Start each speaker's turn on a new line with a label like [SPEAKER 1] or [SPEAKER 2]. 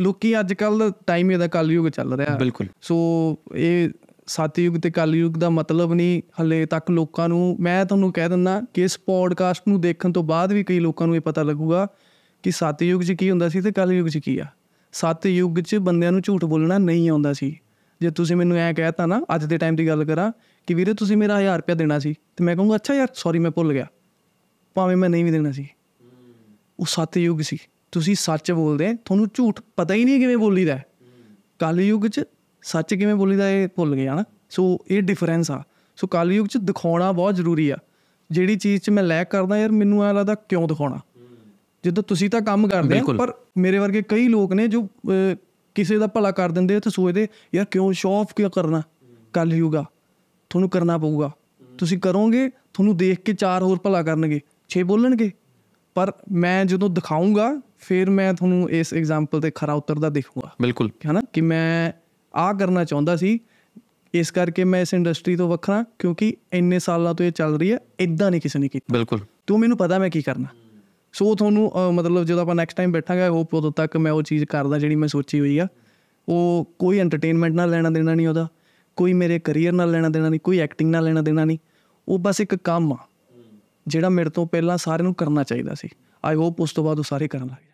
[SPEAKER 1] ਲੋਕੀ ਅੱਜ ਕੱਲ ਟਾਈਮ ਇਹਦਾ ਕਲਯੁਗ ਚੱਲ ਰਿਹਾ ਬਿਲਕੁਲ ਸੋ ਇਹ ਸਤਯੁਗ ਤੇ ਕਲਯੁਗ ਦਾ ਮਤਲਬ ਨਹੀਂ ਹਲੇ ਤੱਕ ਲੋਕਾਂ ਨੂੰ ਮੈਂ ਤੁਹਾਨੂੰ ਕਹਿ ਦਿੰਦਾ ਕਿ ਇਸ ਪੋਡਕਾਸਟ ਨੂੰ ਦੇਖਣ ਤੋਂ ਬਾਅਦ ਵੀ ਕਈ ਲੋਕਾਂ ਨੂੰ ਇਹ ਪਤਾ ਲੱਗੂਗਾ ਕਿ ਸਤਯੁਗ 'ਚ ਕੀ ਹੁੰਦਾ ਸੀ ਤੇ ਕਲਯੁਗ 'ਚ ਕੀ ਆ ਸਤਯੁਗ 'ਚ ਬੰਦਿਆਂ ਨੂੰ ਝੂਠ ਬੋਲਣਾ ਨਹੀਂ ਆਉਂਦਾ ਸੀ ਜੇ ਤੁਸੀਂ ਮੈਨੂੰ ਐ ਕਹਿਤਾ ਨਾ ਅੱਜ ਦੇ ਟਾਈਮ ਦੀ ਗੱਲ ਕਰਾਂ ਕਿ ਵੀਰੇ ਤੁਸੀਂ ਮੇਰਾ 1000 ਰੁਪਿਆ ਦੇਣਾ ਸੀ ਤੇ ਮੈਂ ਕਹੂੰਗਾ ਅੱਛਾ ਯਾਰ ਸੌਰੀ ਮੈਂ ਭੁੱਲ ਗਿਆ ਭਾਵੇਂ ਮੈਂ ਨਹੀਂ ਵੀ ਦੇਣਾ ਸੀ ਉਹ ਸਤਯੁਗ ਸੀ ਤੁਸੀਂ ਸੱਚ ਬੋਲਦੇ ਤੁਹਾਨੂੰ ਝੂਠ ਪਤਾ ਹੀ ਨਹੀਂ ਕਿਵੇਂ ਬੋਲੀਦਾ ਕਾਲ ਯੁਗ 'ਚ ਸੱਚ ਕਿਵੇਂ ਬੋਲੀਦਾ ਇਹ ਭੁੱਲ ਗਏ ਹਨ ਸੋ ਇਹ ਡਿਫਰੈਂਸ ਆ ਸੋ ਕਾਲ ਯੁਗ 'ਚ ਦਿਖਾਉਣਾ ਬਹੁਤ ਜ਼ਰੂਰੀ ਆ ਜਿਹੜੀ ਚੀਜ਼ 'ਚ ਮੈਂ ਲੈਕ ਕਰਦਾ ਯਾਰ ਮੈਨੂੰ ਐ ਲੱਗਦਾ ਕਿਉਂ ਦਿਖਾਉਣਾ ਜਦੋਂ ਤੁਸੀਂ ਤਾਂ ਕੰਮ ਕਰਦੇ ਹੋ ਪਰ ਮੇਰੇ ਵਰਗੇ ਕਈ ਲੋਕ ਨੇ ਜੋ ਕਿਸੇ ਦਾ ਭਲਾ ਕਰ ਦਿੰਦੇ ਤੇ ਸੋਚਦੇ ਯਾਰ ਕਿਉਂ ਸ਼ੋਅ ਆਫ ਕਿਉਂ ਕਰਨਾ ਕੱਲ ਯੁਗਾ ਤੁਹਾਨੂੰ ਕਰਨਾ ਪਊਗਾ ਤੁਸੀਂ ਕਰੋਗੇ ਤੁਹਾਨੂੰ ਦੇਖ ਕੇ ਚਾਰ ਹੋਰ ਭਲਾ ਕਰਨਗੇ ਛੇ ਬੋਲਣਗੇ ਪਰ ਮੈਂ ਜਦੋਂ ਦਿਖਾਉਂਗਾ ਫਿਰ ਮੈਂ ਤੁਹਾਨੂੰ ਇਸ ਐਗਜ਼ਾਮਪਲ ਤੇ ਖਰਾ ਉਤਰਦਾ ਦੇਖੂਗਾ ਬਿਲਕੁਲ ਹੈਨਾ ਕਿ ਮੈਂ ਆ ਕਰਨਾ ਚਾਹੁੰਦਾ ਸੀ ਇਸ ਕਰਕੇ ਮੈਂ ਇਸ ਇੰਡਸਟਰੀ ਤੋਂ ਵੱਖਰਾ ਕਿਉਂਕਿ ਇੰਨੇ ਸਾਲਾਂ ਤੋਂ ਇਹ ਚੱਲ ਰਹੀ ਹੈ ਇਦਾਂ ਨਹੀਂ ਕਿਸੇ ਨੇ ਕੀਤਾ ਬਿਲਕੁਲ ਤੂੰ ਮੈਨੂੰ ਪਤਾ ਮੈਂ ਕੀ ਕਰਨਾ ਸੋ ਤੁਹਾਨੂੰ ਮਤਲਬ ਜਦੋਂ ਆਪਾਂ ਨੈਕਸਟ ਟਾਈਮ ਬੈਠਾਂਗੇ ਹੋਪ ਉਦੋਂ ਤੱਕ ਮੈਂ ਉਹ ਚੀਜ਼ ਕਰਦਾ ਜਿਹੜੀ ਮੈਂ ਸੋਚੀ ਹੋਈ ਆ ਉਹ ਕੋਈ ਐਂਟਰਟੇਨਮੈਂਟ ਨਾਲ ਲੈਣਾ ਦੇਣਾ ਨਹੀਂ ਉਹਦਾ ਕੋਈ ਮੇਰੇ ਕੈਰੀਅਰ ਨਾਲ ਲੈਣਾ ਦੇਣਾ ਨਹੀਂ ਕੋਈ ਐਕਟਿੰਗ ਨਾਲ ਲੈਣਾ ਦੇਣਾ ਨਹੀਂ ਉਹ ਬਸ ਇੱਕ ਕੰਮ ਆ ਜਿਹੜਾ ਮੇਰੇ ਤੋਂ ਪਹਿਲਾਂ ਸਾਰਿਆਂ ਨੂੰ ਕਰਨਾ ਚਾਹੀਦਾ ਸੀ ਆਈ ਹੋਪ ਉਸ ਤੋਂ ਬਾਅਦ ਉਹ ਸਾਰੇ ਕਰਨ ਲੱਗੇ